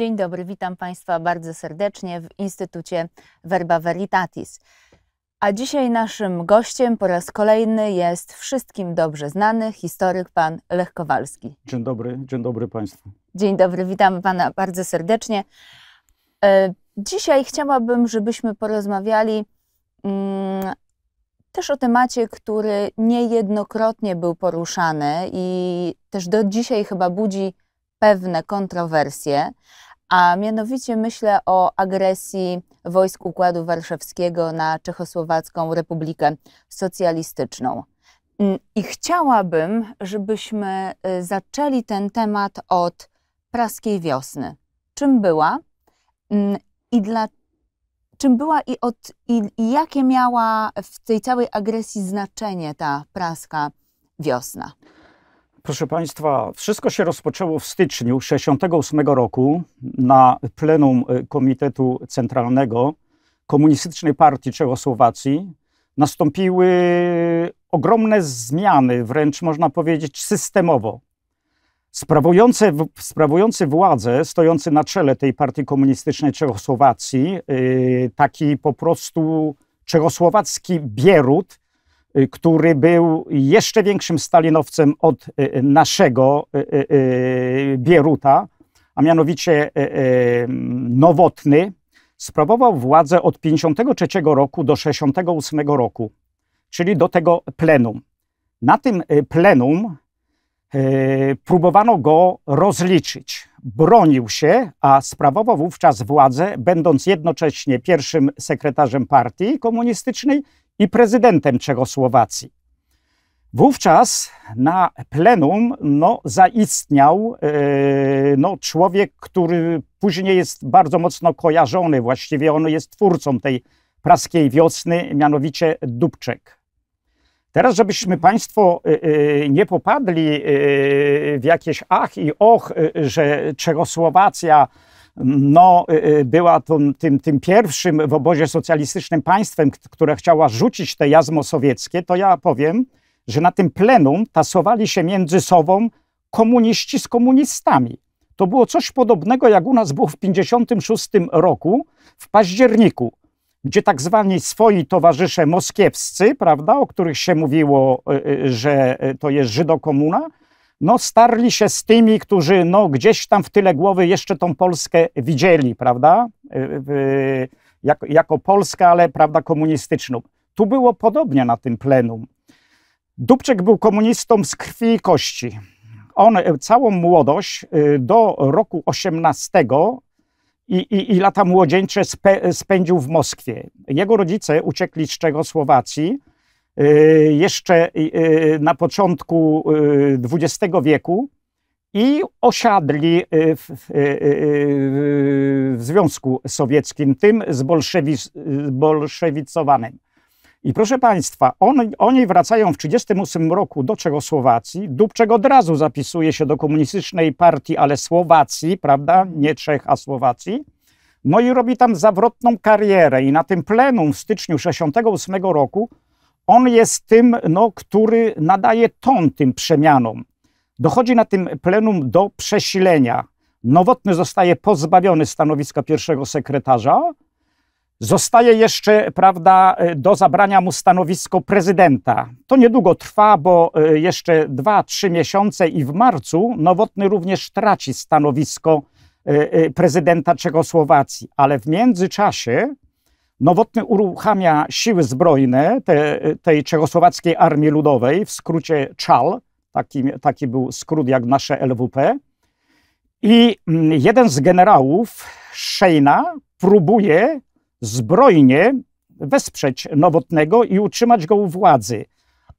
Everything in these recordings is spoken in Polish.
Dzień dobry, witam Państwa bardzo serdecznie w Instytucie Verba Veritatis. A dzisiaj naszym gościem po raz kolejny jest wszystkim dobrze znany historyk pan Lech Kowalski. Dzień dobry, dzień dobry Państwu. Dzień dobry, witam Pana bardzo serdecznie. E, dzisiaj chciałabym, żebyśmy porozmawiali mm, też o temacie, który niejednokrotnie był poruszany i też do dzisiaj chyba budzi pewne kontrowersje, a mianowicie myślę o agresji wojsk Układu Warszawskiego na Czechosłowacką Republikę Socjalistyczną. Mm, I chciałabym, żebyśmy y, zaczęli ten temat od praskiej wiosny. Czym była mm, i dla, czym była i, od, i, i jakie miała w tej całej agresji znaczenie ta praska wiosna? Proszę Państwa, wszystko się rozpoczęło w styczniu 1968 roku na plenum y, Komitetu Centralnego Komunistycznej Partii Czechosłowacji. Nastąpiły ogromne zmiany, wręcz można powiedzieć systemowo. Sprawujący, sprawujący władzę, stojący na czele tej partii komunistycznej Czechosłowacji, y, taki po prostu czechosłowacki bierut, Y, który był jeszcze większym stalinowcem od y, y, naszego Bieruta, a mianowicie Nowotny, sprawował władzę od 1953 roku do 1968 roku, czyli do tego plenum. Na tym plenum próbowano go rozliczyć. Bronił się, a sprawował wówczas władzę, będąc jednocześnie pierwszym sekretarzem partii komunistycznej i prezydentem Czechosłowacji. Wówczas na plenum no, zaistniał yy, no, człowiek, który później jest bardzo mocno kojarzony, właściwie on jest twórcą tej praskiej wiosny, mianowicie Dubczek. Teraz, żebyśmy Państwo yy, yy, nie popadli w jakieś ach i och, że Czechosłowacja no, y, y, była tym, tym, pierwszym w obozie socjalistycznym państwem, które chciała rzucić te jazmo sowieckie, to ja powiem, że na tym plenum tasowali się między sobą komuniści z komunistami. To było coś podobnego, jak u nas było w 1956 roku, w październiku, gdzie tak zwani swoi towarzysze moskiewscy, prawda, o których się mówiło, y, że to jest Żydokomuna, no, starli się z tymi, którzy no, gdzieś tam w tyle głowy jeszcze tą Polskę widzieli, prawda? Y, jako, jako Polskę, ale prawda, komunistyczną. Tu było podobnie na tym plenum. Dubczek był komunistą z krwi i kości. On e, całą młodość y, do roku 18 i, i, i lata młodzieńcze spędził w Moskwie. Jego rodzice uciekli z Czechosłowacji Y, jeszcze y, y, na początku XX wieku i osiadli w, w, Związku Sowieckim, tym zbolszewicowanym. I proszę Państwa, on, oni wracają w 1938 roku do Czechosłowacji. Dubczek od razu zapisuje się do komunistycznej partii, ale Słowacji, prawda? Nie Czech, a Słowacji. No i robi tam zawrotną karierę. I na tym plenum w styczniu 1968 roku on jest tym, no, który nadaje ton tym przemianom. Dochodzi na tym plenum do przesilenia. Nowotny zostaje pozbawiony stanowiska pierwszego sekretarza. Zostaje jeszcze, prawda, do zabrania mu stanowisko prezydenta. To niedługo trwa, bo e, jeszcze dwa, trzy miesiące i w marcu Nowotny również traci stanowisko e, e, prezydenta Czechosłowacji. Ale w międzyczasie Nowotny uruchamia siły zbrojne te, tej czechosłowackiej armii ludowej, w skrócie Czal, taki, taki był skrót jak nasze LWP. I mm, jeden z generałów, Szejna, próbuje zbrojnie wesprzeć Nowotnego i utrzymać go u władzy.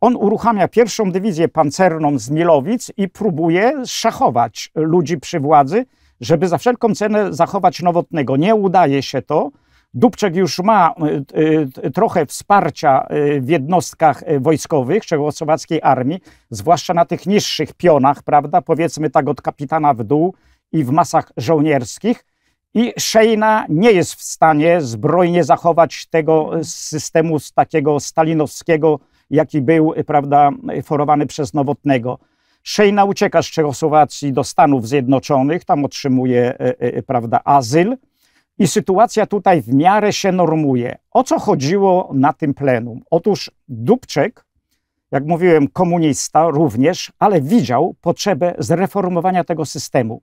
On uruchamia pierwszą dywizję pancerną z Milowic i próbuje szachować ludzi przy władzy, żeby za wszelką cenę zachować Nowotnego. Nie udaje się to. Dubczek już ma y, y, y, trochę wsparcia w jednostkach wojskowych czechosłowackiej armii, zwłaszcza na tych niższych pionach, prawda, powiedzmy tak od kapitana w dół i w masach żołnierskich. I Szejna nie jest w stanie zbrojnie zachować tego systemu takiego stalinowskiego, jaki był prawda, forowany przez Nowotnego. Szejna ucieka z Czechosłowacji do Stanów Zjednoczonych, tam otrzymuje prawda, azyl. I sytuacja tutaj w miarę się normuje. O co chodziło na tym plenum? Otóż Dubczek, jak mówiłem, komunista również, ale widział potrzebę zreformowania tego systemu.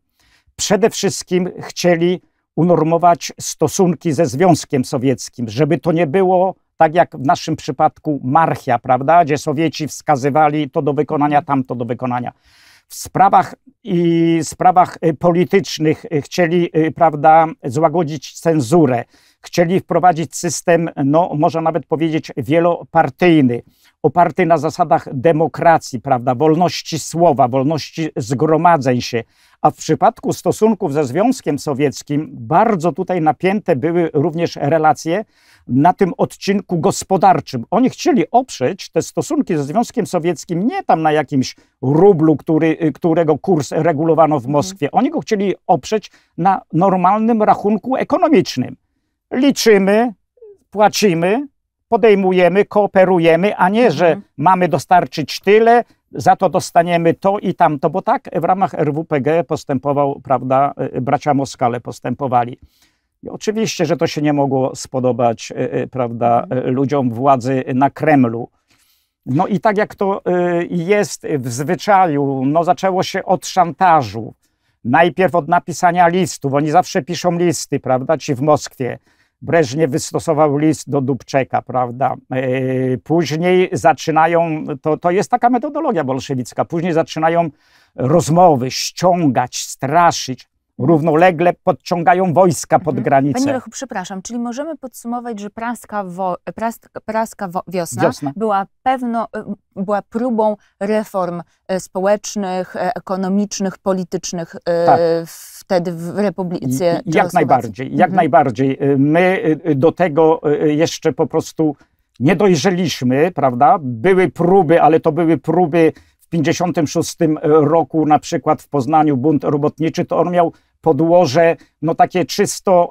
Przede wszystkim chcieli unormować stosunki ze Związkiem Sowieckim, żeby to nie było tak jak w naszym przypadku marchia, prawda, gdzie Sowieci wskazywali to do wykonania, tamto do wykonania. W sprawach i sprawach y, politycznych y, chcieli, y, prawda, złagodzić cenzurę, chcieli wprowadzić system, no można nawet powiedzieć, wielopartyjny oparty na zasadach demokracji, prawda, wolności słowa, wolności zgromadzeń się. A w przypadku stosunków ze Związkiem Sowieckim bardzo tutaj napięte były również relacje na tym odcinku gospodarczym. Oni chcieli oprzeć te stosunki ze Związkiem Sowieckim nie tam na jakimś rublu, który, którego kurs regulowano w mhm. Moskwie. Oni go chcieli oprzeć na normalnym rachunku ekonomicznym. Liczymy, płacimy, podejmujemy, kooperujemy, a nie, że mhm. mamy dostarczyć tyle, za to dostaniemy to i tamto, bo tak w ramach RWPG postępował, prawda, y, y, bracia Moskale postępowali. I oczywiście, że to się nie mogło spodobać, y, prawda, mhm. ludziom władzy na Kremlu. No i tak jak to jest w zwyczaju, no zaczęło się od szantażu. Najpierw od napisania listów. Oni zawsze piszą listy, prawda, ci w Moskwie Breżnie wystosował list do Dubczeka, prawda? E, później zaczynają, to, to jest taka metodologia bolszewicka, później zaczynają rozmowy, ściągać, straszyć. Równolegle podciągają wojska pod mhm. granicę. Panie Lechu, przepraszam, czyli możemy podsumować, że praska, wo, praska, praska wo, wiosna, wiosna, była pewno, y, była próbą reform y, społecznych, y, ekonomicznych, politycznych tak. w wtedy w Republice Jak najbardziej, jak mhm. najbardziej. Y, my y, do tego y, jeszcze po prostu nie dojrzeliśmy, prawda? Były próby, ale to były próby w 56 roku na przykład w Poznaniu bunt robotniczy, to on miał podłoże no takie czysto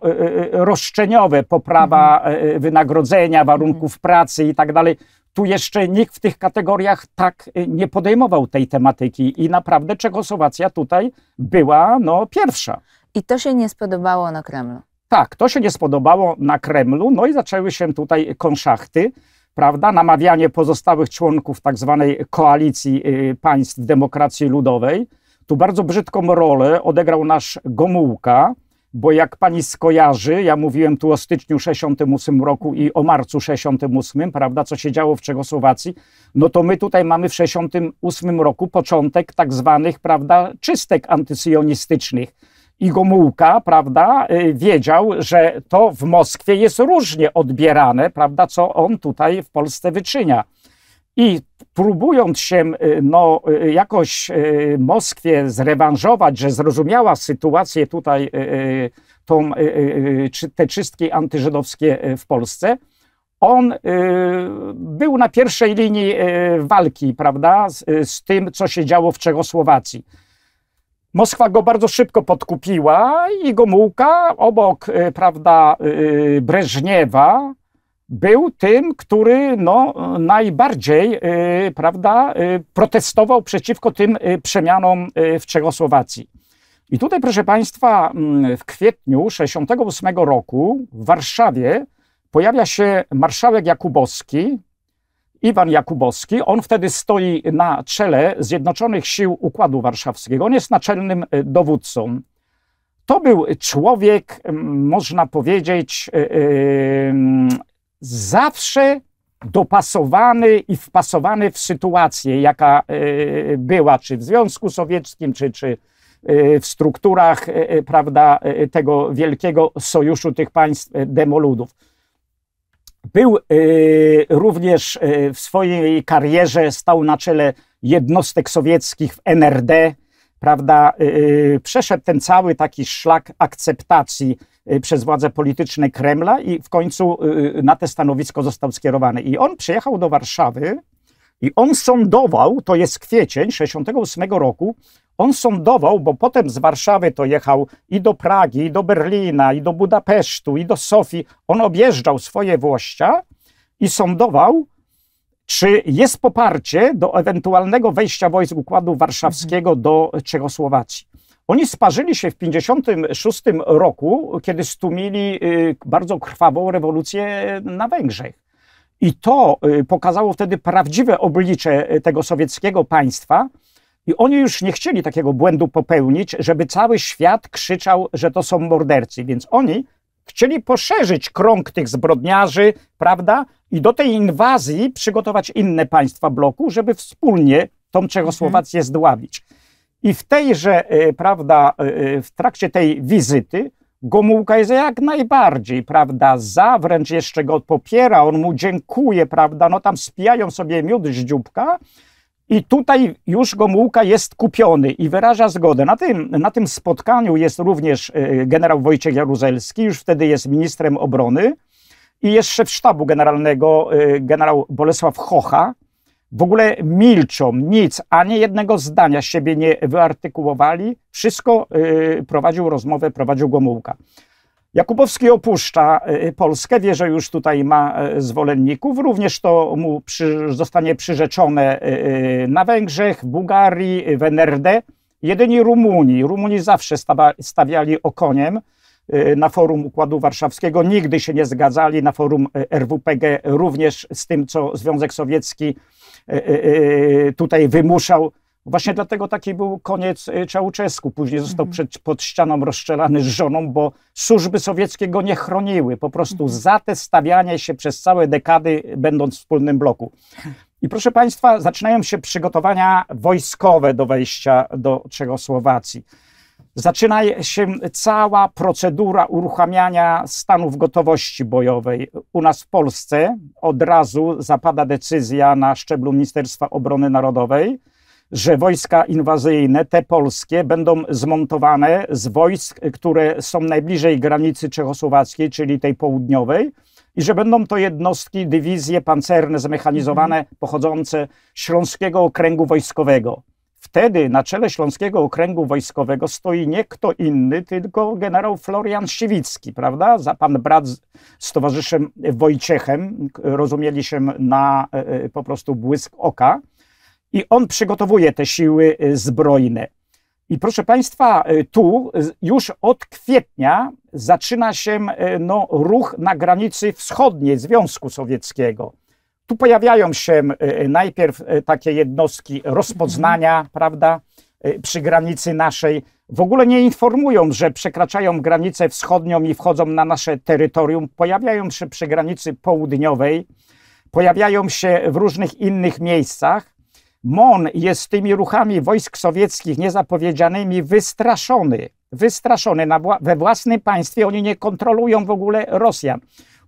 roszczeniowe, poprawa mhm. wynagrodzenia, warunków mhm. pracy i tak dalej tu jeszcze nikt w tych kategoriach tak y, nie podejmował tej tematyki i naprawdę Czechosłowacja tutaj była no, pierwsza. I to się nie spodobało na Kremlu. Tak, to się nie spodobało na Kremlu, no i zaczęły się tutaj konszachty, prawda, namawianie pozostałych członków tak zwanej koalicji y, państw demokracji ludowej. Tu bardzo brzydką rolę odegrał nasz Gomułka, bo jak pani skojarzy, ja mówiłem tu o styczniu 68 roku i o marcu 68, prawda, co się działo w Czechosłowacji, no to my tutaj mamy w 68 roku początek tak zwanych, prawda, czystek antysjonistycznych. I Gomułka, prawda, y, wiedział, że to w Moskwie jest różnie odbierane, prawda, co on tutaj w Polsce wyczynia. I próbując się y, no, y, jakoś y, Moskwie zrewanżować, że zrozumiała sytuację tutaj, tą, te czystki antyżydowskie w Polsce, on był na pierwszej linii walki, prawda, z, z tym, co się działo w Czechosłowacji. Moskwa go bardzo szybko podkupiła i Gomułka obok, prawda, Breżniewa, był tym, który no, najbardziej y, prawda, y, protestował przeciwko tym y, przemianom y, w Czechosłowacji. I tutaj, proszę Państwa, mm, w kwietniu 68 roku w Warszawie pojawia się marszałek Jakubowski, Iwan Jakubowski. On wtedy stoi na czele Zjednoczonych Sił Układu Warszawskiego. On jest naczelnym y, dowódcą. To był człowiek, mm, można powiedzieć, zawsze dopasowany i wpasowany w sytuację, jaka e, była, czy w Związku Sowieckim, czy, czy e, w strukturach e, prawda, tego wielkiego sojuszu tych państw demoludów. Był również w swojej karierze, stał na czele jednostek sowieckich w NRD, prawda, przeszedł ten cały taki szlak akceptacji Y, przez władze polityczne Kremla i w końcu y, y, na te stanowisko został skierowany. I on przyjechał do Warszawy i on sądował, to jest kwiecień 68 roku, on sądował, bo potem z Warszawy to jechał i do Pragi, i do Berlina, i do Budapesztu, i do Sofii. On objeżdżał swoje włościa i sądował, czy jest poparcie do ewentualnego wejścia wojsk Układu Warszawskiego do Czechosłowacji. Oni sparzyli się w 56 roku, kiedy stumili y, bardzo krwawą rewolucję na Węgrzech. I to y, pokazało wtedy prawdziwe oblicze y, tego sowieckiego państwa. I oni już nie chcieli takiego błędu popełnić, żeby cały świat krzyczał, że to są mordercy. Więc oni chcieli poszerzyć krąg tych zbrodniarzy, prawda? I do tej inwazji przygotować inne państwa bloku, żeby wspólnie tą Czechosłowację mhm. zdławić. I w tejże, e, prawda, e, e, w trakcie tej wizyty Gomułka jest jak najbardziej, prawda, za, wręcz jeszcze go popiera, on mu dziękuje, prawda, no tam spijają sobie miód z dzióbka i tutaj już Gomułka jest kupiony i wyraża zgodę. Na tym, na tym spotkaniu jest również generał Wojciech Jaruzelski, już wtedy jest ministrem obrony i jest szef sztabu generalnego generał Bolesław Hocha, w ogóle milczą, nic, ani jednego zdania siebie nie wyartykułowali. Wszystko y, prowadził rozmowę, prowadził Gomułka. Jakubowski opuszcza y, Polskę, wie, że już tutaj ma y, zwolenników. Również to mu przy, zostanie przyrzeczone y, na Węgrzech, w Bułgarii, w NRD. Jedyni Rumuni, Rumuni zawsze stawa, stawiali okoniem, Y, na forum Układu Warszawskiego nigdy się nie zgadzali, na forum y, RWPG również z tym, co Związek Sowiecki y, tutaj wymuszał. Właśnie dlatego taki był koniec Czałczesku. Później został mhm. przed, pod ścianą rozstrzelany z żoną, bo służby sowieckie go nie chroniły. Po prostu mhm. za te stawianie się przez całe dekady, będąc w wspólnym bloku. I proszę Państwa, zaczynają się przygotowania wojskowe do wejścia do Czechosłowacji. Zaczyna się cała procedura uruchamiania stanów gotowości bojowej. U nas w Polsce od razu zapada decyzja na szczeblu Ministerstwa Obrony Narodowej, że wojska inwazyjne, te polskie, będą zmontowane z wojsk, które są najbliżej granicy czechosłowackiej, czyli tej południowej, i że będą to jednostki, dywizje pancerne, zmechanizowane, mhm. pochodzące z Śląskiego Okręgu Wojskowego wtedy na czele Śląskiego Okręgu Wojskowego stoi nie kto inny, tylko generał Florian Siwicki, prawda? Za pan brat z, z towarzyszem Wojciechem, rozumieli się na e, e, po prostu błysk oka. I on przygotowuje te siły e, zbrojne. I proszę Państwa, tu już od kwietnia zaczyna się no, ruch na granicy wschodniej Związku Sowieckiego. Tu pojawiają się e, e, najpierw e, takie jednostki rozpoznania, mhm. prawda, przy granicy naszej. W ogóle nie informują, że przekraczają granicę wschodnią i wchodzą na nasze terytorium. Pojawiają się przy granicy południowej, pojawiają się w różnych innych miejscach. MON jest tymi ruchami wojsk sowieckich niezapowiedzianymi wystraszony. Wystraszony na, we własnym państwie. Oni nie kontrolują w ogóle Rosjan.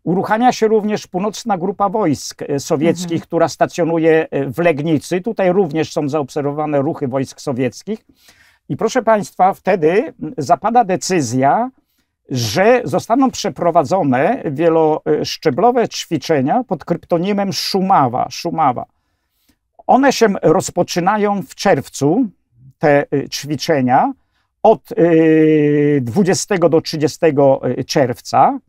Uruchamia się również północna grupa wojsk e, sowieckich, mhm. która stacjonuje e, w Legnicy. Tutaj również są zaobserwowane ruchy wojsk sowieckich. I proszę Państwa, wtedy zapada decyzja, że zostaną przeprowadzone wieloszczeblowe ćwiczenia pod kryptonimem Szumawa. Szumawa. One się rozpoczynają w czerwcu, te e, ćwiczenia, od 20 do 30 czerwca.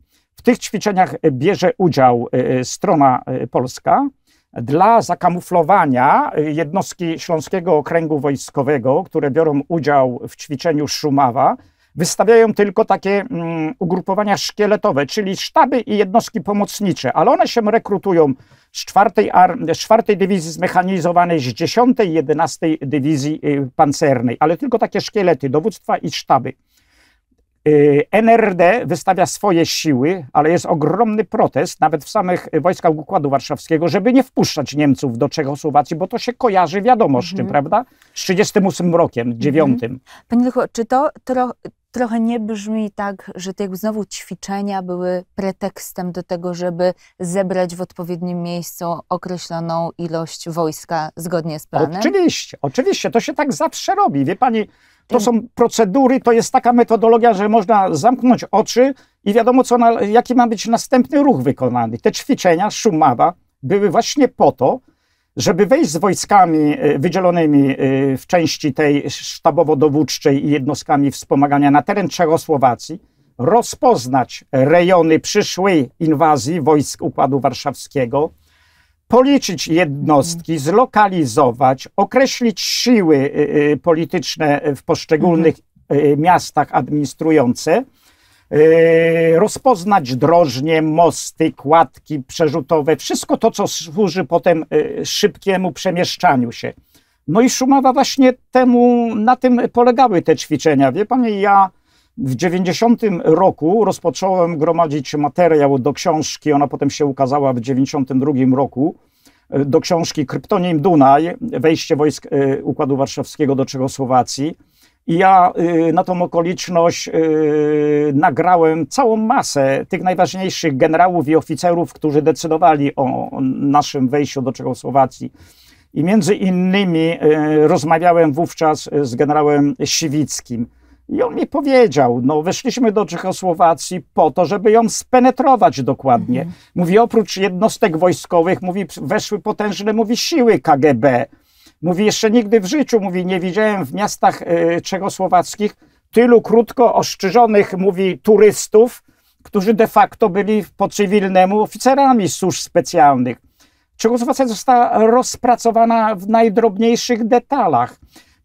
W tych ćwiczeniach bierze udział y, y, strona y, polska dla zakamuflowania jednostki Śląskiego Okręgu Wojskowego, które biorą udział w ćwiczeniu Szumawa, wystawiają tylko takie mm, ugrupowania szkieletowe, czyli sztaby i jednostki pomocnicze, ale one się rekrutują z czwartej, czwartej dywizji zmechanizowanej, z dziesiątej, jedenastej dywizji y, pancernej, ale tylko takie szkielety, dowództwa i sztaby. Y, NRD wystawia swoje siły, ale jest ogromny protest, nawet w samych y, wojskach Układu Warszawskiego, żeby nie wpuszczać Niemców do Czechosłowacji, bo to się kojarzy wiadomo z czym, mm -hmm. prawda? Z 1938 rokiem, 9. Mm -hmm. Panie Lucho, czy to, to trochę nie brzmi tak, że te znowu ćwiczenia były pretekstem do tego, żeby zebrać w odpowiednim miejscu określoną ilość wojska zgodnie z planem? Oczywiście, oczywiście, to się tak zawsze robi. Wie pani, to są procedury, to jest taka metodologia, że można zamknąć oczy i wiadomo, co jaki ma być następny ruch wykonany. Te ćwiczenia Szumawa były właśnie po to, żeby wejść z wojskami y, wydzielonymi y, w części tej sztabowo-dowódczej i jednostkami wspomagania na teren Czechosłowacji, rozpoznać rejony przyszłej inwazji wojsk Układu Warszawskiego, policzyć jednostki, mhm. zlokalizować, określić siły y, polityczne w poszczególnych mhm. miastach administrujące Yy, rozpoznać drożnie, mosty, kładki przerzutowe, wszystko to, co służy potem yy, szybkiemu przemieszczaniu się. No i Szumawa właśnie temu, na tym polegały te ćwiczenia. Wie pan, ja w 90 roku rozpocząłem gromadzić materiał do książki, ona potem się ukazała w 92 roku, yy, do książki Kryptonim Dunaj, wejście wojsk Układu Warszawskiego do Czechosłowacji. Ja y, na tą okoliczność y, nagrałem całą masę tych najważniejszych generałów i oficerów, którzy decydowali o naszym wejściu do Czechosłowacji. I między innymi y, rozmawiałem wówczas z generałem Siwickim. I on mi powiedział, no weszliśmy do Czechosłowacji po to, żeby ją spenetrować dokładnie. Mhm. Mówi, oprócz jednostek wojskowych, mówi, weszły potężne, mówi, siły KGB. Mówi, jeszcze nigdy w życiu, mówi, nie widziałem w miastach e, czechosłowackich tylu krótko oszczyrzonych, mówi, turystów, którzy de facto byli po cywilnemu oficerami służb specjalnych. Czechosłowacja została rozpracowana w najdrobniejszych detalach.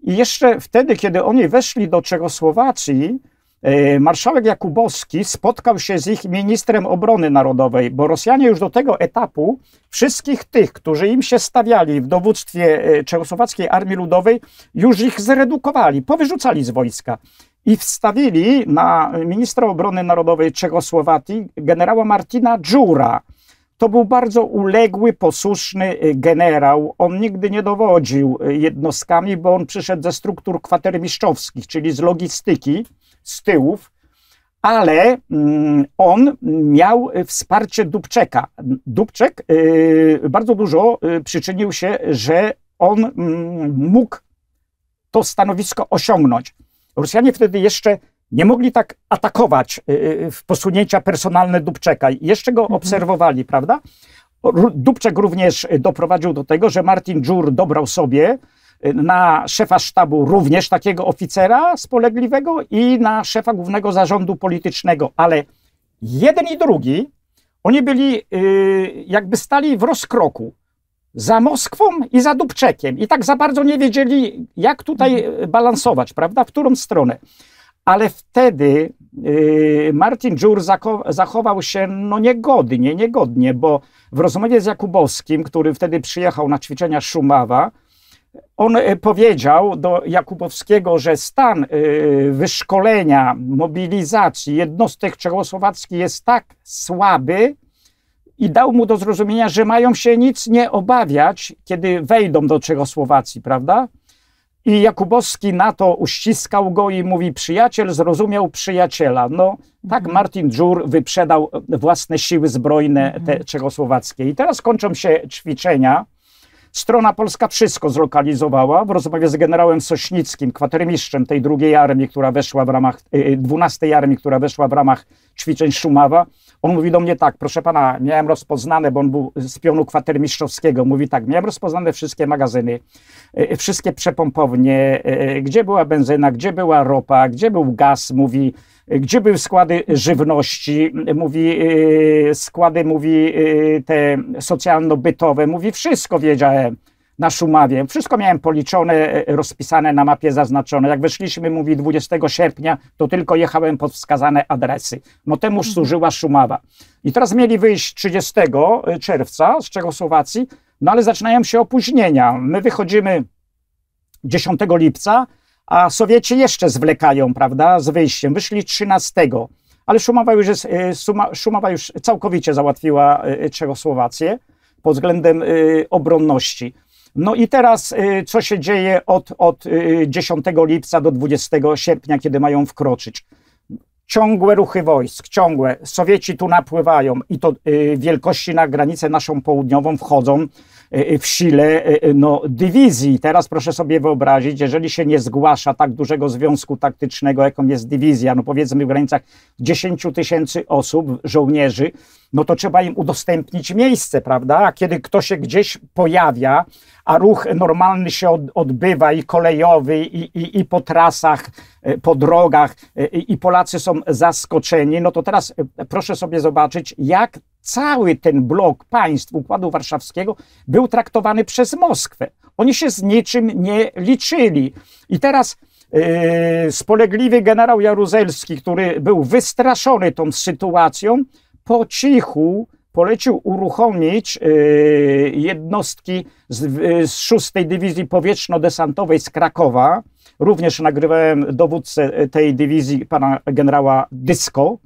I jeszcze wtedy, kiedy oni weszli do Czechosłowacji, E, marszałek Jakubowski spotkał się z ich ministrem obrony narodowej, bo Rosjanie już do tego etapu wszystkich tych, którzy im się stawiali w dowództwie e, Czechosłowackiej Armii Ludowej, już ich zredukowali, powyrzucali z wojska i wstawili na ministra obrony narodowej Czechosłowacji generała Martina Dżura. To był bardzo uległy, posłuszny e, generał. On nigdy nie dowodził jednostkami, bo on przyszedł ze struktur kwatermistrzowskich, czyli z logistyki z tyłów, ale mm, on miał wsparcie Dubczeka. Dubczek y, bardzo dużo y, przyczynił się, że on mm, mógł to stanowisko osiągnąć. Rosjanie wtedy jeszcze nie mogli tak atakować y, w posunięcia personalne Dubczeka. Jeszcze go mhm. obserwowali, prawda? Dubczek również doprowadził do tego, że Martin Dżur dobrał sobie Y, na szefa sztabu również takiego oficera spolegliwego i na szefa głównego zarządu politycznego, ale jeden i drugi, oni byli y, jakby stali w rozkroku za Moskwą i za Dubczekiem i tak za bardzo nie wiedzieli, jak tutaj y, balansować, prawda, w którą stronę. Ale wtedy Martin Dżur zachował się no niegodnie, niegodnie, bo w rozmowie z Jakubowskim, który wtedy przyjechał na ćwiczenia Szumawa, on e, powiedział do Jakubowskiego, że stan e, wyszkolenia, mobilizacji jednostek czechosłowackich jest tak słaby i dał mu do zrozumienia, że mają się nic nie obawiać, kiedy wejdą do Czechosłowacji, prawda? I Jakubowski na to uściskał go i mówi: Przyjaciel zrozumiał przyjaciela. No, tak mhm. Martin Dżur wyprzedał własne siły zbrojne te mhm. czechosłowackie. I teraz kończą się ćwiczenia Strona polska wszystko zlokalizowała w rozmowie z generałem Sośnickim, kwatermistrzem tej drugiej armii, która weszła w ramach, y, y, dwunastej armii, która weszła w ramach ćwiczeń Szumawa. On mówi do mnie tak, proszę pana, miałem rozpoznane, bo on był z pionu kwatermistrzowskiego, mówi tak, miałem rozpoznane wszystkie magazyny, y, wszystkie przepompownie, gdzie była benzyna, gdzie była ropa, gdzie był gaz, mówi, gdzie były składy żywności, mówi y, składy, mówi y, te socjalno-bytowe, mówi wszystko wiedziałem na Szumawie. Wszystko miałem policzone, rozpisane na mapie, zaznaczone. Jak weszliśmy, mówi 20 sierpnia, to tylko jechałem pod wskazane adresy. No temuż mhm. służyła Szumawa. I teraz mieli wyjść 30 y, czerwca z Czechosłowacji, no ale zaczynają się opóźnienia. My wychodzimy 10 lipca, a Sowieci jeszcze zwlekają, prawda, z wyjściem. Wyszli 13, ale Szumowa już, jest, y, Suma, Szumowa już całkowicie załatwiła y, y, Czechosłowację pod względem obronności. No i teraz, co się dzieje od, od 10 lipca do 20 sierpnia, kiedy mają wkroczyć? Ciągłe ruchy wojsk, ciągłe. Sowieci tu napływają i to wielkości na granicę naszą południową wchodzą. E, e, w sile e, no, dywizji. Teraz proszę sobie wyobrazić, jeżeli się nie zgłasza tak dużego związku taktycznego, jaką jest dywizja, no powiedzmy w granicach 10 tysięcy osób, żołnierzy, no to trzeba im udostępnić miejsce, prawda? A kiedy ktoś się gdzieś pojawia, a ruch normalny się odbywa i kolejowy, i, i, i po trasach, po drogach, i Polacy są zaskoczeni, no to teraz proszę sobie zobaczyć, jak cały ten blok państw Układu Warszawskiego był traktowany przez Moskwę. Oni się z niczym nie liczyli. I teraz yy, spolegliwy generał Jaruzelski, który był wystraszony tą sytuacją, po cichu polecił uruchomić yy, jednostki z, yy, z 6 Dywizji Powietrzno-Desantowej z Krakowa. Również nagrywałem dowódcę e, tej dywizji, pana generała Dysko.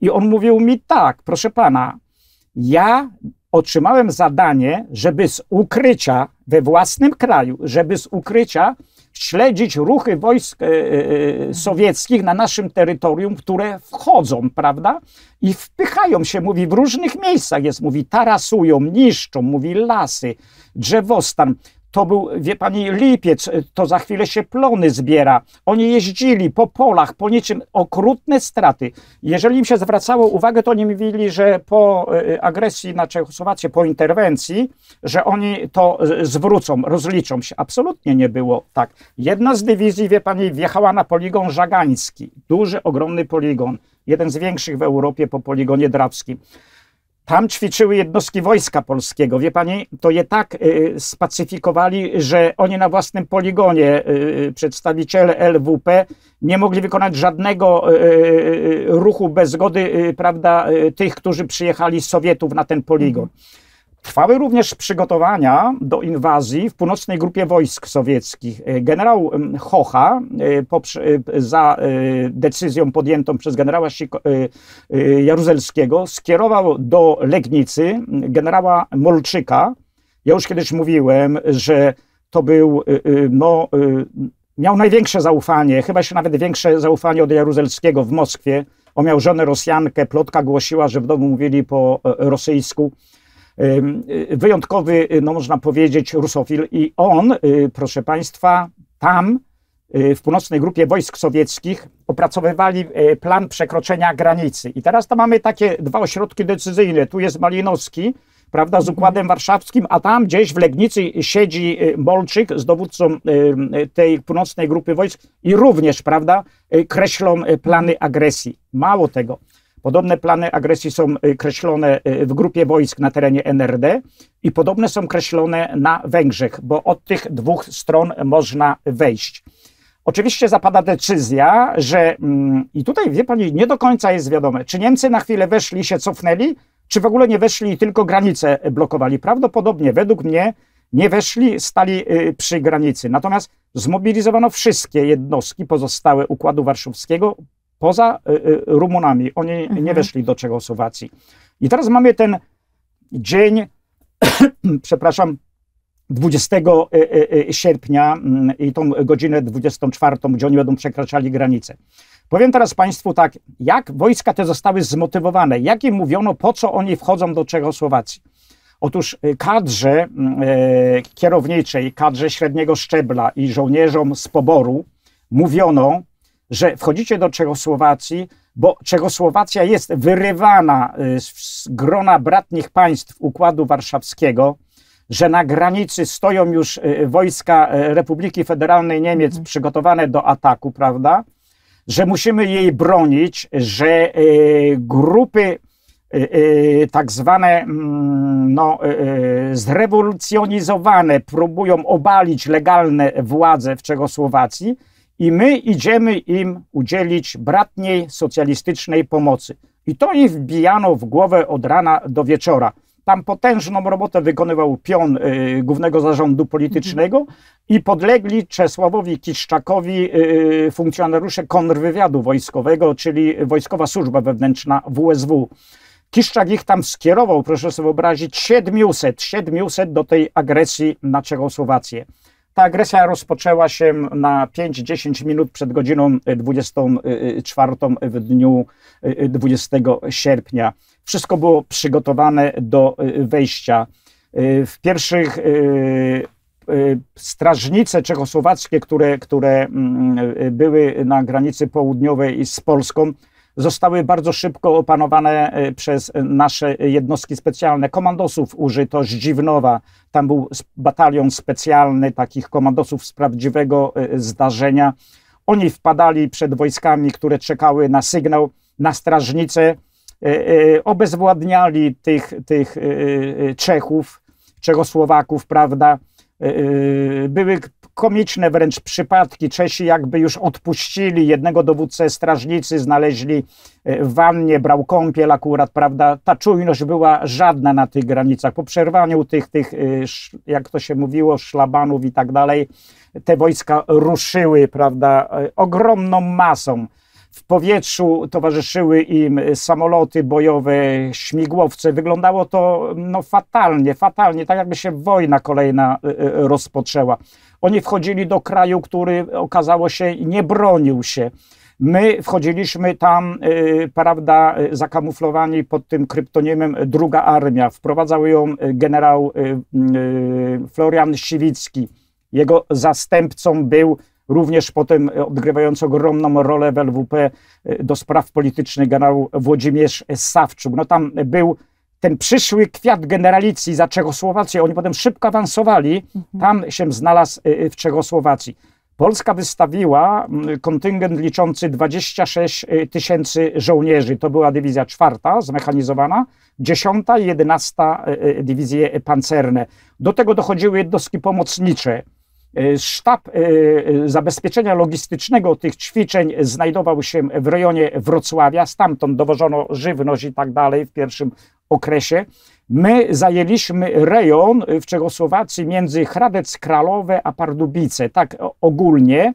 I on mówił mi tak, proszę pana, ja otrzymałem zadanie, żeby z ukrycia we własnym kraju, żeby z ukrycia śledzić ruchy wojsk e, e, e, sowieckich na naszym terytorium, które wchodzą, prawda? I wpychają się, mówi, w różnych miejscach jest, mówi, tarasują, niszczą, mówi, lasy, drzewostan. To był, wie pani, lipiec, e, to za chwilę się plony zbiera. Oni jeździli po polach, po niczym, okrutne straty. Jeżeli im się zwracało uwagę, to oni mówili, że po e, e, agresji na Czechosłowację, po interwencji, że oni to zwrócą, rozliczą się. Absolutnie nie było tak. Jedna z dywizji, wie pani, wjechała na poligon żagański. Duży, ogromny poligon. Jeden z większych w Europie po poligonie drawskim. Tam ćwiczyły jednostki Wojska Polskiego. Wie pani, to je tak y, spacyfikowali, że oni na własnym poligonie, y, y, przedstawiciele LWP, nie mogli wykonać żadnego ruchu bez zgody prawda, tych, którzy przyjechali z Sowietów na ten poligon. Mhm. Trwały również przygotowania do inwazji w północnej grupie wojsk sowieckich. E, generał Hocha e, e, za decyzją podjętą przez generała Jaruzelskiego skierował do Legnicy generała Molczyka. Ja już kiedyś mówiłem, że to był no, miał największe zaufanie, chyba się nawet większe zaufanie od Jaruzelskiego w Moskwie. On miał żonę Rosjankę, plotka głosiła, że w domu mówili po rosyjsku. Y, wyjątkowy, y, no można powiedzieć, rusofil. I on, y, proszę Państwa, tam w północnej grupie wojsk sowieckich opracowywali plan przekroczenia granicy. I teraz tam mamy takie dwa ośrodki decyzyjne. Tu jest Malinowski, prawda, z mhm. Układem Warszawskim, a tam gdzieś w Legnicy siedzi Bolczyk z dowódcą tej północnej grupy wojsk i również, prawda, kreślą plany agresji. Mało tego, Podobne plany agresji są y, kreślone y, w grupie wojsk na terenie NRD i podobne są kreślone na Węgrzech, bo od tych dwóch stron można wejść. Oczywiście zapada decyzja, że mm, i tutaj wie pani, nie do końca jest wiadome, czy Niemcy na chwilę weszli, się cofnęli, czy w ogóle nie weszli i tylko granice blokowali. Prawdopodobnie, według mnie, nie weszli, stali y, przy granicy. Natomiast zmobilizowano wszystkie jednostki pozostałe Układu Warszawskiego poza y, y, Rumunami. Oni mhm. nie weszli do Czechosłowacji. I teraz mamy ten dzień, przepraszam, 20 y, sierpnia mm, i tą godzinę 24, gdzie oni będą przekraczali granicę. Powiem teraz Państwu tak, jak wojska te zostały zmotywowane, jak im mówiono, po co oni wchodzą do Czechosłowacji. Otóż kadrze mm, kierowniczej, kadrze średniego szczebla i żołnierzom z poboru mówiono, że wchodzicie do Czechosłowacji, bo Czechosłowacja jest wyrywana y, z grona bratnich państw Układu Warszawskiego, że na granicy stoją już y, wojska y, Republiki Federalnej Niemiec mhm. przygotowane do ataku, prawda? Że musimy jej bronić, że grupy tak zwane mm, no, zrewolucjonizowane próbują obalić legalne władze w Czechosłowacji i my idziemy im udzielić bratniej socjalistycznej pomocy. I to jej wbijano w głowę od rana do wieczora. Tam potężną robotę wykonywał pion y, głównego zarządu politycznego mhm. i podlegli Czesławowi Kiszczakowi y, funkcjonariusze kontrwywiadu wojskowego, czyli Wojskowa Służba Wewnętrzna WSW. Kiszczak ich tam skierował, proszę sobie wyobrazić, 700, 700 do tej agresji na Czechosłowację. Ta agresja rozpoczęła się na 5-10 minut przed godziną 24 w dniu 20 y, y, sierpnia. Wszystko było przygotowane do y, wejścia. W pierwszych strażnice czechosłowackie, które, które mm, były na granicy południowej z Polską, zostały bardzo szybko opanowane e, przez nasze jednostki specjalne. Komandosów użyto z Dziwnowa. Tam był batalion specjalny takich komandosów z prawdziwego e, zdarzenia. Oni wpadali przed wojskami, które czekały na sygnał, na strażnicę. E, obezwładniali tych, tych Czechów, Czechosłowaków, prawda? Były komiczne wręcz przypadki. Czesi jakby już odpuścili jednego dowódcę strażnicy, znaleźli e, w wannie, brał kąpiel akurat, prawda? Ta czujność była żadna na tych granicach. Po przerwaniu tych, tych e, jak to się mówiło, szlabanów i tak dalej, te wojska ruszyły, prawda, e, ogromną masą. W powietrzu towarzyszyły im samoloty bojowe, śmigłowce. Wyglądało to no, fatalnie, fatalnie, tak jakby się wojna kolejna rozpoczęła. Oni wchodzili do kraju, który okazało się nie bronił się. My wchodziliśmy tam, y, prawda, y, zakamuflowani pod tym kryptonimem Druga Armia. Wprowadzał ją y, generał Florian Siwicki. Jego zastępcą był również potem odgrywający ogromną rolę w LWP do spraw politycznych generał Włodzimierz Sawczuk. No tam był ten przyszły kwiat generalicji za Czechosłowację, oni potem szybko awansowali, mhm. tam się znalazł y, y, w Czechosłowacji. Polska wystawiła mm, kontyngent liczący 26 y, tysięcy żołnierzy. To była dywizja czwarta, zmechanizowana, dziesiąta i jedenasta dywizje pancerne. Do tego dochodziły jednostki pomocnicze. E, sztab e, e, zabezpieczenia logistycznego tych ćwiczeń znajdował się w rejonie Wrocławia, stamtąd dowożono żywność i tak dalej w pierwszym okresie. My zajęliśmy rejon w Czechosłowacji między Hradec Kralowe a Pardubice, tak ogólnie.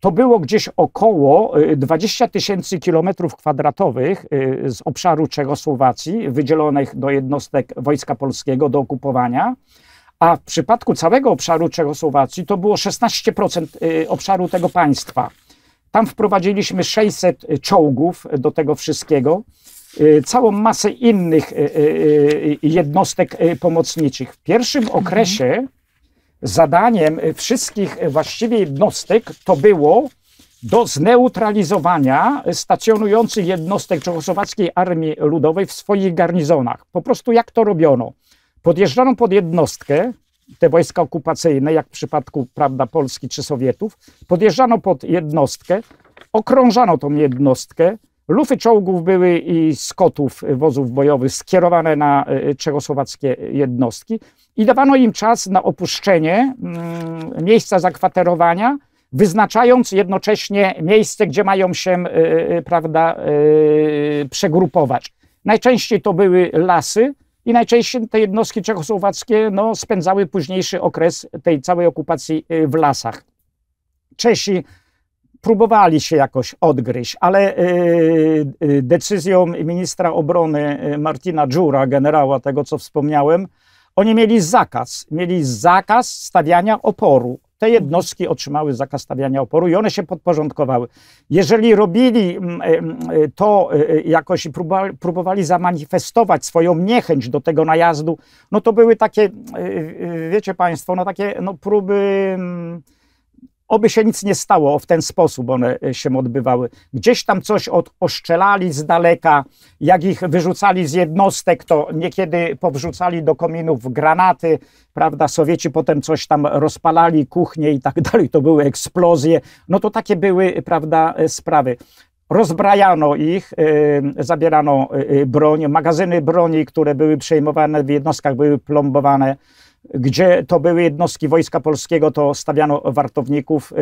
To było gdzieś około 20 tysięcy kilometrów kwadratowych z obszaru Czechosłowacji, wydzielonych do jednostek Wojska Polskiego do okupowania a w przypadku całego obszaru Czechosłowacji to było 16% y, obszaru tego państwa. Tam wprowadziliśmy 600 y, czołgów do tego wszystkiego, y, całą masę innych jednostek pomocniczych. W pierwszym mhm. okresie zadaniem wszystkich właściwie jednostek to było do zneutralizowania stacjonujących jednostek Czechosłowackiej Armii Ludowej w swoich garnizonach. Po prostu jak to robiono? Podjeżdżano pod jednostkę, te wojska okupacyjne, jak w przypadku prawda, Polski czy Sowietów, podjeżdżano pod jednostkę, okrążano tą jednostkę. Lufy czołgów były i skotów wozów bojowych skierowane na e, e, czechosłowackie jednostki i dawano im czas na opuszczenie mm, miejsca zakwaterowania, wyznaczając jednocześnie miejsce, gdzie mają się e, prawda, przegrupować. Najczęściej to były lasy, i najczęściej te jednostki czechosłowackie no, spędzały późniejszy okres tej całej okupacji y, w lasach. Czesi próbowali się jakoś odgryźć, ale y, y, decyzją ministra obrony Martina Dżura, generała tego, co wspomniałem, oni mieli zakaz, mieli zakaz stawiania oporu te jednostki otrzymały zakaz stawiania oporu i one się podporządkowały. Jeżeli robili mm, e, mm, e, to e, jakoś i próbowali zamanifestować swoją niechęć do tego najazdu, no to były takie, wiecie Państwo, no takie no próby mm, Oby się nic nie stało, w ten sposób one e, się odbywały. Gdzieś tam coś od, oszczelali z daleka, jak ich wyrzucali z jednostek, to niekiedy powrzucali do kominów granaty, prawda, Sowieci potem coś tam rozpalali, kuchnie i tak dalej, to były eksplozje, no to takie były, prawda, e, sprawy rozbrajano ich, e, zabierano broń, magazyny broni, które były przejmowane w jednostkach, były plombowane gdzie to były jednostki Wojska Polskiego, to stawiano wartowników,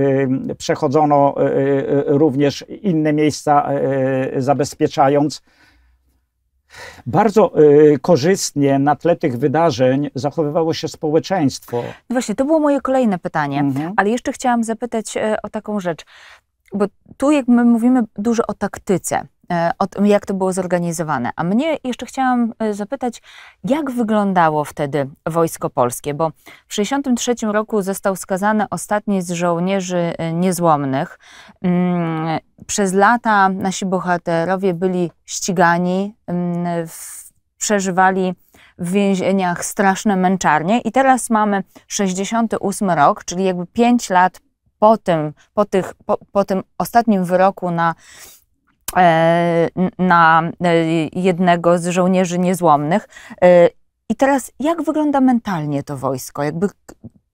y, przechodzono y, y, również inne miejsca zabezpieczając. Bardzo korzystnie na tle tych wydarzeń zachowywało się społeczeństwo. No właśnie, to było moje kolejne pytanie, mhm. ale jeszcze chciałam zapytać e, o taką rzecz, bo tu jak my mówimy dużo o taktyce, E, o tym, jak to było zorganizowane. A mnie jeszcze chciałam e, zapytać, jak wyglądało wtedy Wojsko Polskie, bo w 1963 roku został skazany ostatni z żołnierzy e, niezłomnych. Mm, przez lata nasi bohaterowie byli ścigani, mm, przeżywali w więzieniach straszne męczarnie i teraz mamy 68 rok, czyli jakby 5 lat po tym, po, tych, po, po tym ostatnim wyroku na E, na e, jednego z żołnierzy niezłomnych. E, I teraz, jak wygląda mentalnie to wojsko? Jakby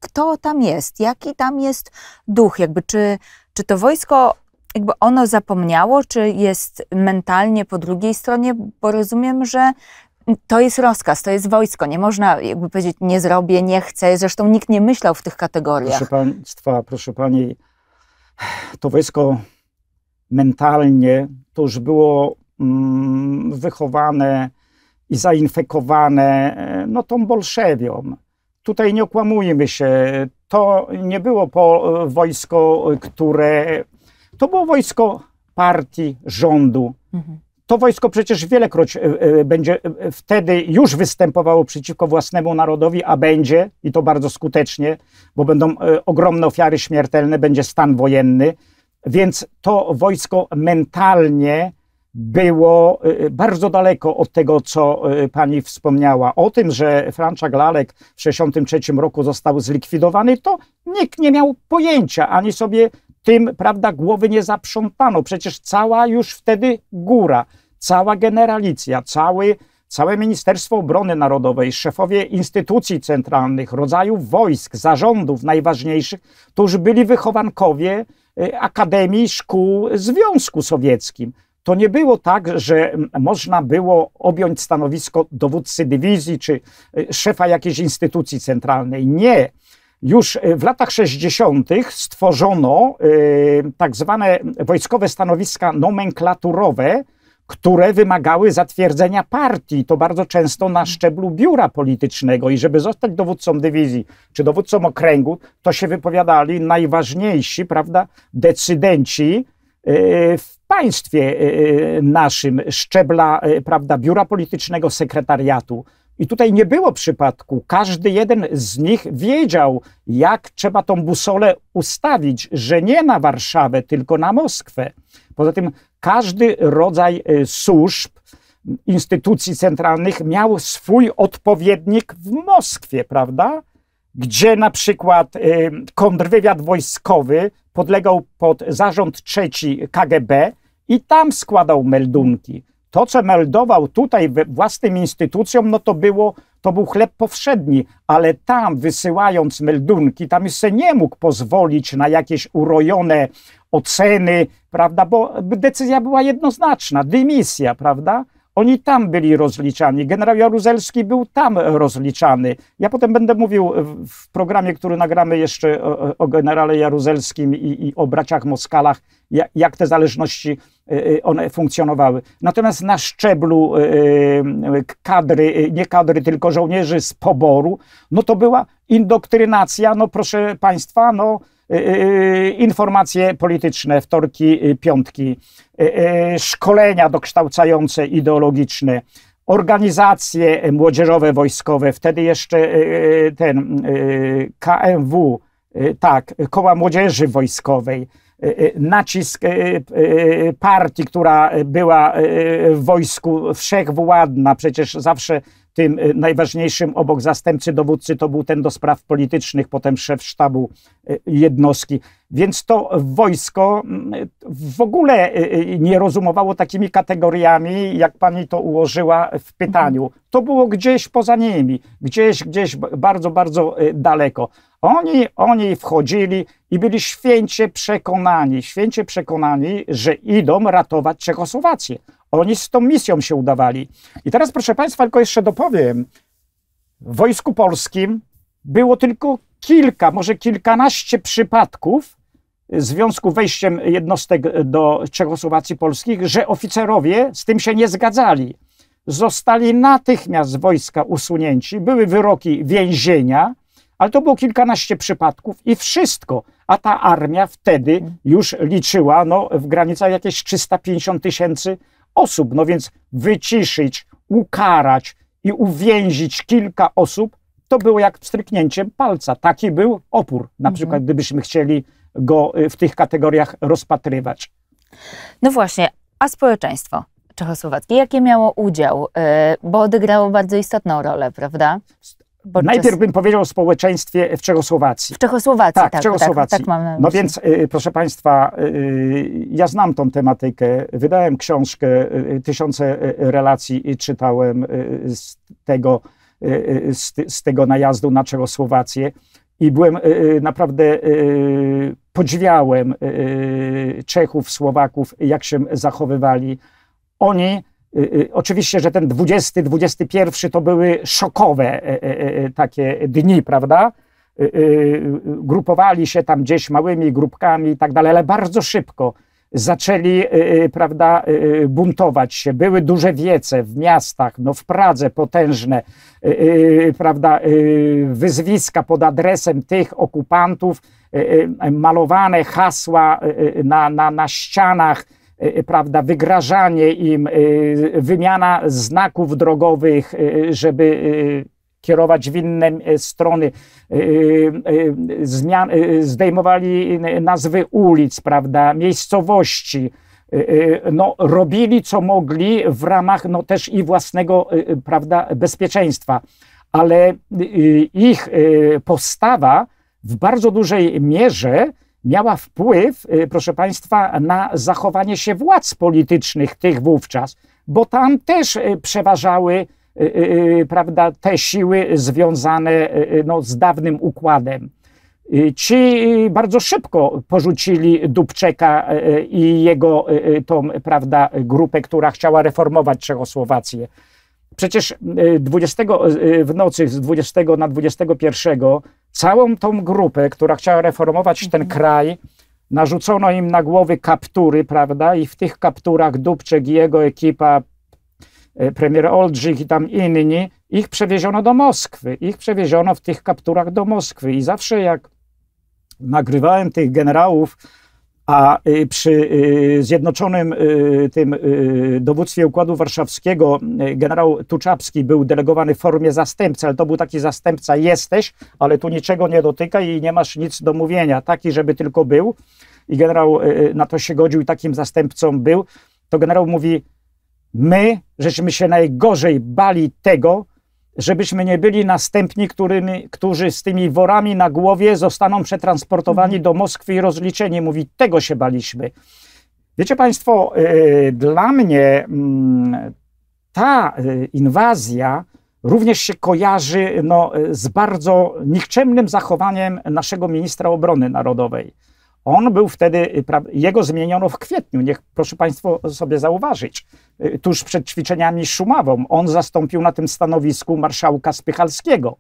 kto tam jest? Jaki tam jest duch? Jakby czy, czy to wojsko jakby ono zapomniało, czy jest mentalnie po drugiej stronie, bo rozumiem, że to jest rozkaz, to jest wojsko. Nie można jakby powiedzieć, nie zrobię, nie chcę. Zresztą nikt nie myślał w tych kategoriach. Proszę Państwa, proszę Pani, to wojsko mentalnie to już było mm, wychowane i zainfekowane e, no, tą bolszewią. Tutaj nie okłamujmy się, to nie było po e, wojsko, e, które. To było wojsko partii, rządu. Mhm. To wojsko przecież wielekroć będzie wtedy już występowało przeciwko własnemu narodowi, a będzie i to bardzo skutecznie, bo będą ogromne ofiary śmiertelne, będzie stan wojenny, więc to wojsko mentalnie było y, y, bardzo daleko od tego, co y, pani wspomniała. O tym, że Franczak Lalek w 1963 roku został zlikwidowany, to nikt nie miał pojęcia, ani sobie tym, prawda, głowy nie zaprzątano. Przecież cała już wtedy góra, cała generalicja, cały, całe Ministerstwo Obrony Narodowej, szefowie instytucji centralnych, rodzajów wojsk, zarządów najważniejszych, to już byli wychowankowie Y, akademii, szkół Związku Sowieckim. To nie było tak, że można było objąć stanowisko dowódcy dywizji czy y, szefa jakiejś instytucji centralnej. Nie. Już y, w latach 60. stworzono tak zwane wojskowe stanowiska nomenklaturowe, które wymagały zatwierdzenia partii, to bardzo często na mm. szczeblu biura politycznego. I żeby zostać dowódcą dywizji czy dowódcą okręgu, to się wypowiadali najważniejsi, prawda, decydenci e, w państwie e, e, naszym, szczebla, prawda, biura politycznego, sekretariatu. I tutaj nie było przypadku. Każdy jeden z nich wiedział, jak trzeba tą busolę ustawić, że nie na Warszawę, tylko na Moskwę. Poza tym każdy rodzaj y, służb, instytucji centralnych miał swój odpowiednik w Moskwie, prawda? Gdzie na przykład y, kontrwywiad wojskowy podlegał pod zarząd trzeci KGB i tam składał meldunki. To, co meldował tutaj własnym instytucjom, no to było to był chleb powszedni, ale tam wysyłając meldunki, tam jeszcze nie mógł pozwolić na jakieś urojone oceny, prawda, bo decyzja była jednoznaczna, dymisja, prawda? Oni tam byli rozliczani. Generał Jaruzelski był tam rozliczany. Ja potem będę mówił w programie, który nagramy jeszcze o, o generale Jaruzelskim i, i, o braciach Moskalach, jak, te zależności e, e, one funkcjonowały. Natomiast na szczeblu e, kadry, nie kadry, tylko żołnierzy z poboru, no to była indoktrynacja, no proszę Państwa, no Y, y, y, informacje polityczne, wtorki, piątki, szkolenia dokształcające ideologiczne, organizacje młodzieżowe, wojskowe, wtedy jeszcze ten KMW, tak, koła młodzieży wojskowej, nacisk partii, która była w wojsku wszechwładna, przecież zawsze tym y, najważniejszym obok zastępcy dowódcy to był ten do spraw politycznych, potem szef sztabu y, jednostki. Więc to wojsko mm, w ogóle y, nie rozumowało takimi kategoriami, jak pani to ułożyła w pytaniu. To było gdzieś poza nimi, gdzieś, gdzieś bardzo, bardzo daleko. Oni, oni wchodzili i byli święcie przekonani, święcie przekonani, że idą ratować Czechosłowację oni z tą misją się udawali. I teraz, proszę Państwa, tylko jeszcze dopowiem. W Wojsku Polskim było tylko kilka, może kilkanaście przypadków w związku z wejściem jednostek do Czechosłowacji Polskich, że oficerowie z tym się nie zgadzali. Zostali natychmiast z wojska usunięci, były wyroki więzienia, ale to było kilkanaście przypadków i wszystko. A ta armia wtedy już liczyła no, w granicach jakieś 350 tysięcy osób. No więc wyciszyć, ukarać i uwięzić kilka osób to było jak stryknięciem palca. Taki był opór, na mhm. przykład gdybyśmy chcieli go y, w tych kategoriach rozpatrywać. No właśnie, a społeczeństwo czechosłowackie, jakie miało udział, y, bo odegrało bardzo istotną rolę, prawda? Najpierw bym powiedział o społeczeństwie w Czechosłowacji. W Czechosłowacji, tak. tak w tak, Czechosłowacji. Tak, tak mam na no myśli. No więc, y, y, proszę Państwa, y, ja znam tą tematykę. Wydałem książkę, tysiące relacji i czytałem z tego, z, tego najazdu na Czechosłowację i byłem naprawdę, podziwiałem Czechów, Słowaków, jak się zachowywali. Oni Y, y, oczywiście, że ten 20, 21 to były szokowe y, takie dni, prawda? Grupowali się tam gdzieś małymi grupkami i tak dalej, ale bardzo szybko zaczęli prawda, buntować się. Były duże wiece w miastach, no w Pradze potężne, prawda, wyzwiska pod adresem tych okupantów, malowane hasła na, na, na ścianach, Y, y, prawda, wygrażanie im, y, wymiana znaków drogowych, żeby kierować w inne strony, zmian, zdejmowali nazwy ulic, prawda, miejscowości, no, robili co mogli w ramach no, też i własnego prawda, bezpieczeństwa, ale ich postawa w bardzo dużej mierze miała wpływ, y, proszę Państwa, na zachowanie się władz politycznych tych wówczas, bo tam też y, przeważały y, prawda, te siły związane no, z dawnym układem. Ci bardzo szybko porzucili Dubczeka i jego tą prawda, grupę, która chciała reformować Czechosłowację. Przecież 20, w nocy z 20 na 21 całą tą grupę, która chciała reformować ten mhm. kraj, narzucono im na głowy kaptury, prawda? I w tych kapturach Dubczek i jego ekipa, e, premier Oldrzych i tam inni, ich przewieziono do Moskwy. Ich przewieziono w tych kapturach do Moskwy. I zawsze jak nagrywałem tych generałów, a y, przy y, zjednoczonym y, tym dowództwie Układu Warszawskiego generał Tuczapski był delegowany w formie zastępcy, ale to był taki zastępca jesteś, ale tu niczego nie dotyka i nie masz nic do mówienia, taki żeby tylko był. I generał na to się godził i takim zastępcą był. To generał mówi, my żeśmy się najgorzej bali tego, żebyśmy nie byli następni, którymi, którzy z tymi worami na głowie zostaną przetransportowani mhm. do Moskwy i rozliczeni. Mówi, tego się baliśmy. Wiecie Państwo, y, dla mnie mm, ta y, inwazja również się kojarzy no, y, z bardzo nikczemnym zachowaniem naszego ministra obrony narodowej. On był wtedy, y, jego zmieniono w kwietniu, niech proszę Państwo sobie zauważyć, y, tuż przed ćwiczeniami Szumawą. On zastąpił na tym stanowisku marszałka Spychalskiego.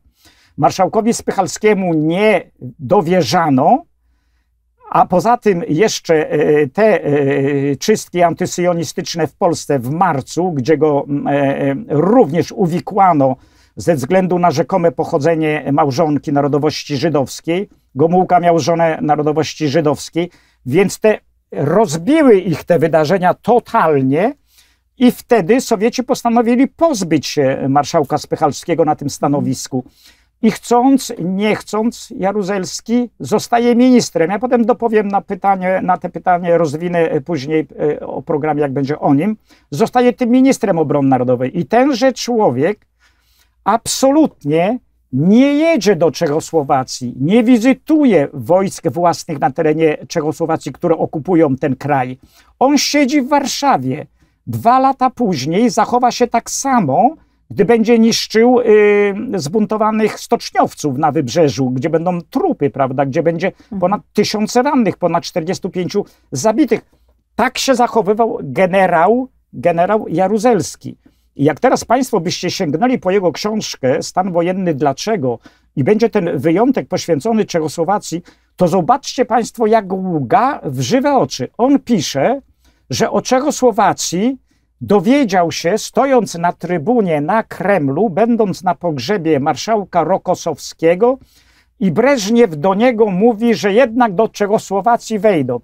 Marszałkowi Spychalskiemu nie dowierzano, a poza tym jeszcze y, te czystki antysyjonistyczne w Polsce w marcu, gdzie go mm, e, e, również uwikłano ze względu na rzekome pochodzenie małżonki narodowości żydowskiej. Gomułka miał żonę narodowości żydowskiej, więc te, rozbiły ich te wydarzenia totalnie. I wtedy Sowieci postanowili pozbyć się marszałka Spychalskiego na tym stanowisku. I chcąc, nie chcąc, Jaruzelski zostaje ministrem. Ja potem dopowiem na, pytanie, na te pytanie, rozwinę później e, o programie, jak będzie o nim. Zostaje tym ministrem obrony narodowej. I tenże człowiek absolutnie nie jedzie do Czechosłowacji, nie wizytuje wojsk własnych na terenie Czechosłowacji, które okupują ten kraj. On siedzi w Warszawie. Dwa lata później zachowa się tak samo, gdy będzie niszczył y, zbuntowanych stoczniowców na wybrzeżu, gdzie będą trupy, prawda, gdzie będzie mhm. ponad tysiące rannych, ponad 45 zabitych. Tak się zachowywał generał, generał Jaruzelski. I jak teraz Państwo byście sięgnęli po jego książkę Stan wojenny dlaczego i będzie ten wyjątek poświęcony Czechosłowacji, to zobaczcie Państwo, jak łga w żywe oczy. On pisze, że o Czechosłowacji dowiedział się, stojąc na trybunie na Kremlu, będąc na pogrzebie marszałka Rokosowskiego, i Breżniew do niego mówi, że jednak do Czechosłowacji wejdą.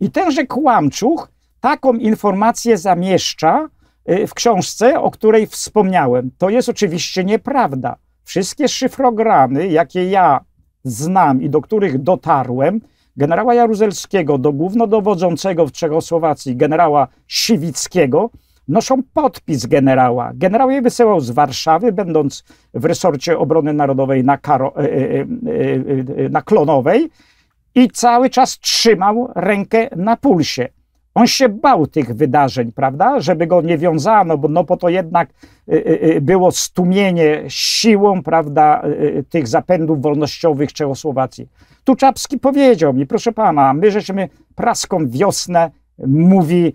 I tenże kłamczuch taką informację zamieszcza, Y, w książce, o której wspomniałem. To jest oczywiście nieprawda. Wszystkie szyfrogramy, jakie ja znam i do których dotarłem, generała Jaruzelskiego do głównodowodzącego w Czechosłowacji generała Siwickiego, noszą podpis generała. Generał je wysyłał z Warszawy, będąc w resorcie obrony narodowej na, Karo, y, y, na Klonowej i cały czas trzymał rękę na pulsie. On się bał tych wydarzeń, prawda? Żeby go nie wiązano, bo no po to jednak y, y, y, było stumienie siłą, prawda, tych zapędów wolnościowych Czechosłowacji. Tu Czapski powiedział mi, proszę pana, my żeśmy praską wiosnę, mówi,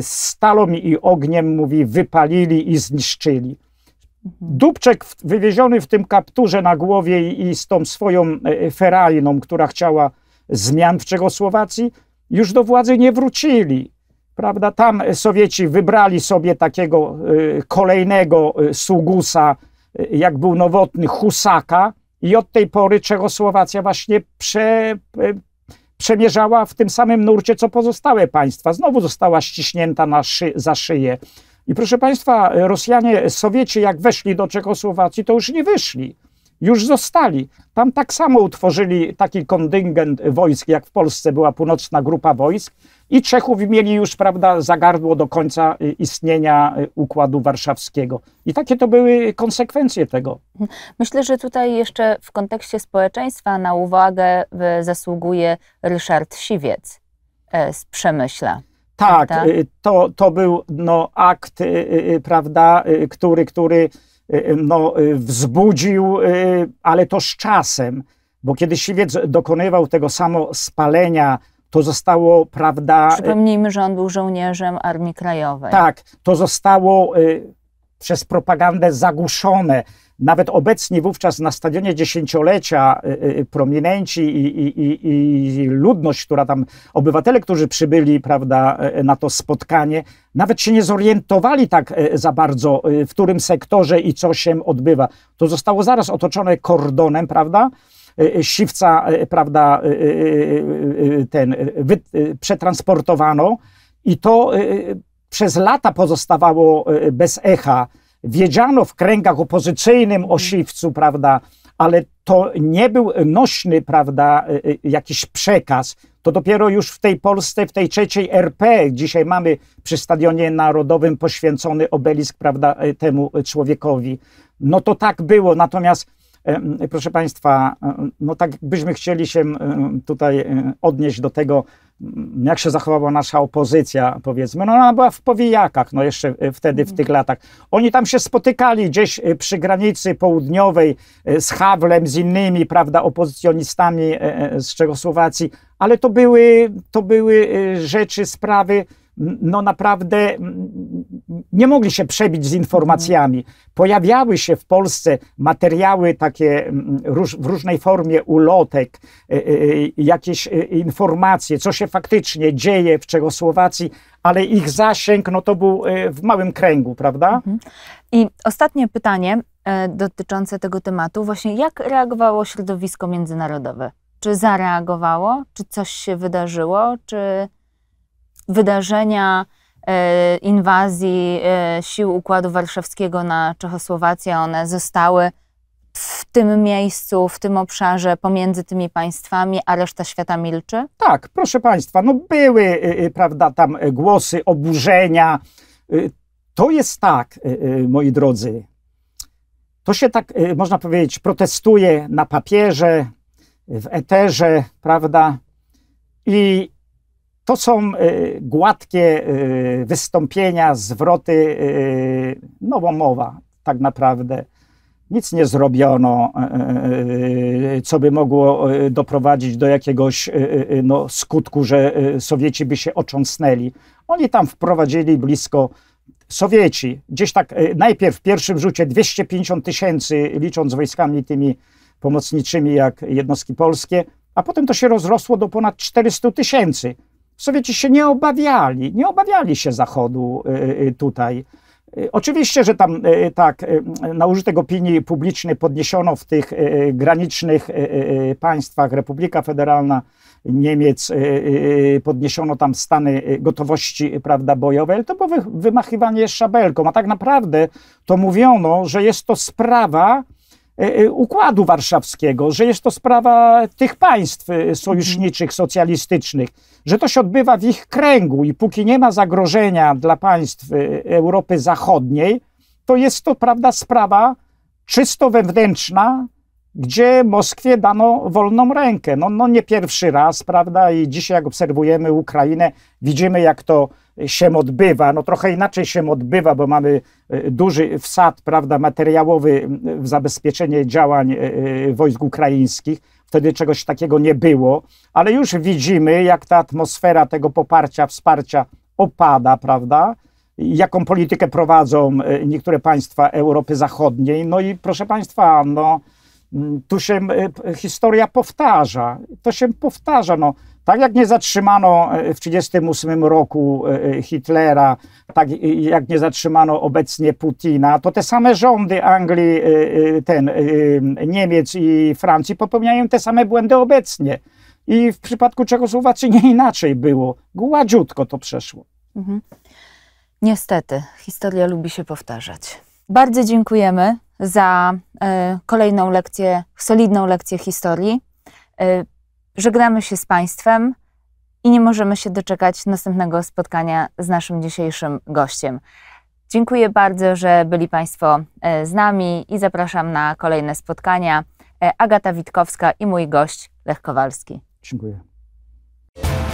stalą i ogniem, mówi, wypalili i zniszczyli. Mhm. Dubczek wywieziony w tym kapturze na głowie i z tą swoją feraliną, która chciała zmian w Czechosłowacji, już do władzy nie wrócili. Prawda? Tam Sowieci wybrali sobie takiego y, kolejnego y, sługusa, y, jak był nowotny, Husaka, i od tej pory Czechosłowacja właśnie prze, przemierzała w tym samym nurcie, co pozostałe państwa. Znowu została ściśnięta na szy, za szyję. I proszę Państwa, Rosjanie, Sowieci, jak weszli do Czechosłowacji, to już nie wyszli już zostali. Tam tak samo utworzyli taki kontyngent wojsk, jak w Polsce była północna grupa wojsk i Czechów mieli już, prawda, zagardło do końca y, istnienia y, Układu Warszawskiego. I takie to były konsekwencje tego. Myślę, że tutaj jeszcze w kontekście społeczeństwa na uwagę y, zasługuje Ryszard Siwiec z Przemyśla. Tak, to, to był no, akt, prawda, który, który Y, y, no, y, wzbudził, ale to z czasem, bo kiedy siwiec dokonywał tego samo spalenia, to zostało, prawda. Przypomnijmy, że on był żołnierzem Armii Krajowej. Tak, to zostało przez propagandę zagłuszone. Nawet obecni wówczas na stadionie dziesięciolecia y, y, y, prominenci i, i, i, ludność, która tam, obywatele, którzy przybyli prawda, na to spotkanie, nawet się nie zorientowali tak za bardzo, w którym sektorze i co się odbywa. To zostało zaraz otoczone kordonem, prawda? Siwca, prawda, ten, wy, przetransportowano i to przez lata pozostawało bez echa Wiedziano w kręgach opozycyjnym o Siwcu, prawda, ale to nie był nośny, prawda, y, y, jakiś przekaz. To dopiero już w tej Polsce, w tej trzeciej RP, dzisiaj mamy przy Stadionie Narodowym poświęcony obelisk, prawda, y, temu człowiekowi. No to tak było, natomiast Proszę Państwa, no tak byśmy chcieli się tutaj odnieść do tego, jak się zachowała nasza opozycja, powiedzmy, no ona była w powijakach, no jeszcze e, wtedy, w mhm. tych latach. Oni tam się spotykali gdzieś e, przy granicy południowej e, z Hawlem, z innymi, prawda, opozycjonistami z Czechosłowacji, ale to były, to były rzeczy, sprawy, no naprawdę mm, nie mogli się przebić z informacjami. Pojawiały się w Polsce materiały takie mm, w różnej formie ulotek, y, y, y, jakieś informacje, co się faktycznie dzieje w Czechosłowacji, ale ich zasięg no to był w małym kręgu, prawda? Mhm. I ostatnie pytanie e, dotyczące tego tematu, właśnie jak reagowało środowisko międzynarodowe? Czy zareagowało? Czy coś się wydarzyło? Czy wydarzenia e, inwazji e, sił Układu Warszawskiego na Czechosłowację, one zostały w tym miejscu, w tym obszarze pomiędzy tymi państwami, a reszta świata milczy? Tak, proszę Państwa, no były, e, prawda, tam głosy oburzenia. To jest tak, moi drodzy, to się tak, można powiedzieć, protestuje na papierze, w eterze, prawda, i to są e, gładkie e, wystąpienia, zwroty, e, mowa tak naprawdę. Nic nie zrobiono, co by mogło doprowadzić do jakiegoś no, skutku, że Sowieci by się ocząsnęli. Oni tam wprowadzili blisko Sowieci, gdzieś tak najpierw w pierwszym rzucie 250 tysięcy, licząc wojskami tymi pomocniczymi jak jednostki polskie, a potem to się rozrosło do ponad 400 tysięcy. Sowieci się nie obawiali, nie obawiali się Zachodu y, y, y, tutaj. Oczywiście, że tam tak na użytek opinii publicznej podniesiono w tych granicznych państwach Republika Federalna Niemiec, podniesiono tam stany gotowości prawda, bojowej, ale to było wymachiwanie szabelką, a tak naprawdę to mówiono, że jest to sprawa, E, e, Układu Warszawskiego, że jest to sprawa tych państw e, sojuszniczych, socjalistycznych, że to się odbywa w ich kręgu i póki nie ma zagrożenia dla państw Europy Zachodniej, to jest to, prawda, sprawa czysto wewnętrzna gdzie Moskwie dano wolną rękę. No, no nie pierwszy raz, prawda? I dzisiaj, jak obserwujemy Ukrainę, widzimy, jak to się odbywa. No trochę inaczej się odbywa, bo mamy e, duży wsad, prawda, materiałowy w zabezpieczenie działań e, e, wojsk ukraińskich. Wtedy czegoś takiego nie było, ale już widzimy, jak ta atmosfera tego poparcia, wsparcia opada, prawda? Jaką politykę prowadzą niektóre państwa Europy Zachodniej. No i proszę Państwa, no. Mm, tu się e, historia powtarza. To się powtarza. No, tak jak nie zatrzymano e, w 1938 roku e, Hitlera, tak jak nie zatrzymano obecnie Putina, to te same rządy Anglii, ten, Niemiec i Francji popełniają te same błędy obecnie. I w przypadku Czechosłowacji nie inaczej było. Gładziutko to przeszło. Mhm. Niestety, historia lubi się powtarzać. Bardzo dziękujemy za e, kolejną lekcję, solidną lekcję historii, e, żegnamy się z Państwem i nie możemy się doczekać następnego spotkania z naszym dzisiejszym gościem. Dziękuję bardzo, że byli Państwo e, z nami i zapraszam na kolejne spotkania. Agata Witkowska i mój gość Lech Kowalski. Dziękuję.